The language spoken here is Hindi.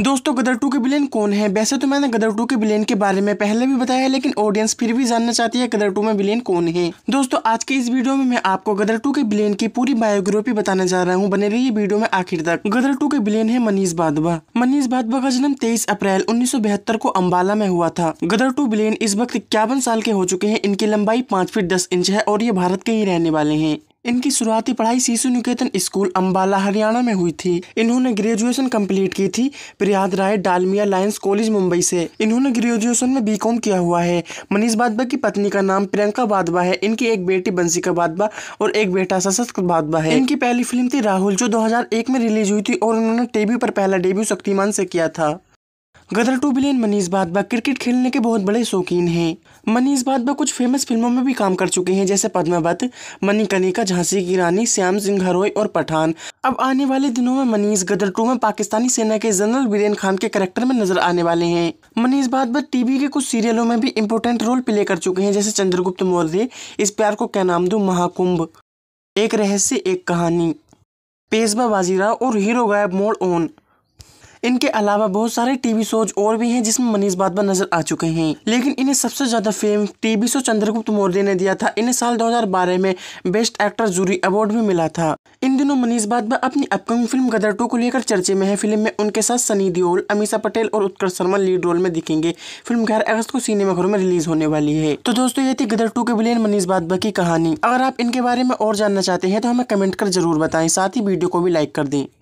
दोस्तों गदर टू के विलेन कौन है वैसे तो मैंने गदर टू के विलेन के बारे में पहले भी बताया है लेकिन ऑडियंस फिर भी जानना चाहती है गदर टू में विलेन कौन है दोस्तों आज के इस वीडियो में मैं आपको गदर टू के विलेन की पूरी बायोग्राफी बताने जा रहा हूँ बने रही वीडियो में आखिर तक गदर टू के विलेन है मनीष बाधवा मनीष बाधवा का जन्म तेईस अप्रैल उन्नीस को अम्बाला में हुआ था गदर टू विलेन इस वक्त इक्यावन साल के हो चुके हैं इनकी लंबाई पाँच फीट दस इंच है और ये भारत के ही रहने वाले हैं इनकी शुरुआती पढ़ाई शिशु निकेतन स्कूल अम्बाला हरियाणा में हुई थी इन्होंने ग्रेजुएशन कंप्लीट की थी प्रयाग राय डालमिया लायंस कॉलेज मुंबई से इन्होंने ग्रेजुएशन में बीकॉम किया हुआ है मनीष बादवा की पत्नी का नाम प्रियंका बाधवा है इनकी एक बेटी बंसिका बादवा और एक बेटा सशस्त्र बादवा है इनकी पहली फिल्म थी राहुल जो दो में रिलीज हुई थी और उन्होंने टीवी पर पहला डेब्यू शक्तिमान से किया था गदर टू बिलियन मनीष बादबा क्रिकेट खेलने के बहुत बड़े शौकीन हैं मनीष बादबा कुछ फेमस फिल्मों में भी काम कर चुके हैं जैसे पद्मावत मनी कनिका झांसी की रानी श्याम सिंह हरोई और पठान अब आने वाले दिनों में मनीष गदर टू में पाकिस्तानी सेना के जनरल बीरेन खान के करेक्टर में नजर आने वाले हैं मनीष बादबा टीवी के कुछ सीरियलों में भी इम्पोर्टेंट रोल प्ले कर चुके हैं जैसे चंद्रगुप्त मौर्य इस प्यार को क्या नाम दो महाकुंभ एक रहस्य एक कहानी पेशबा बाजीराव और हीरो गायब मोड़ ओन इनके अलावा बहुत सारे टीवी शोज और भी हैं जिसमें मनीष बाजवा नजर आ चुके हैं लेकिन इन्हें सबसे ज्यादा fame TV show Chandragupta Maurya ने दिया था इन्हें साल 2012 में बेस्ट एक्टर जूरी अवार्ड भी मिला था इन दिनों मनीष बाजवा अपनी अपकमिंग फिल्म गदर टू को लेकर चर्चे में है फिल्म में उनके साथ सनी दियोल अमीषा पटेल और उत्कर्ष शर्मा लीड रोल में दिखेंगे फिल्म ग्यारह अगस्त को सिनेमा घरों में रिलीज होने वाली है तो दोस्तों ये थी गदर टू के बिलियन मनीष बाजवा की कहानी अगर आप इनके बारे में और जानना चाहते हैं तो हमें कमेंट कर जरूर बताएं साथ ही वीडियो को भी लाइक कर दें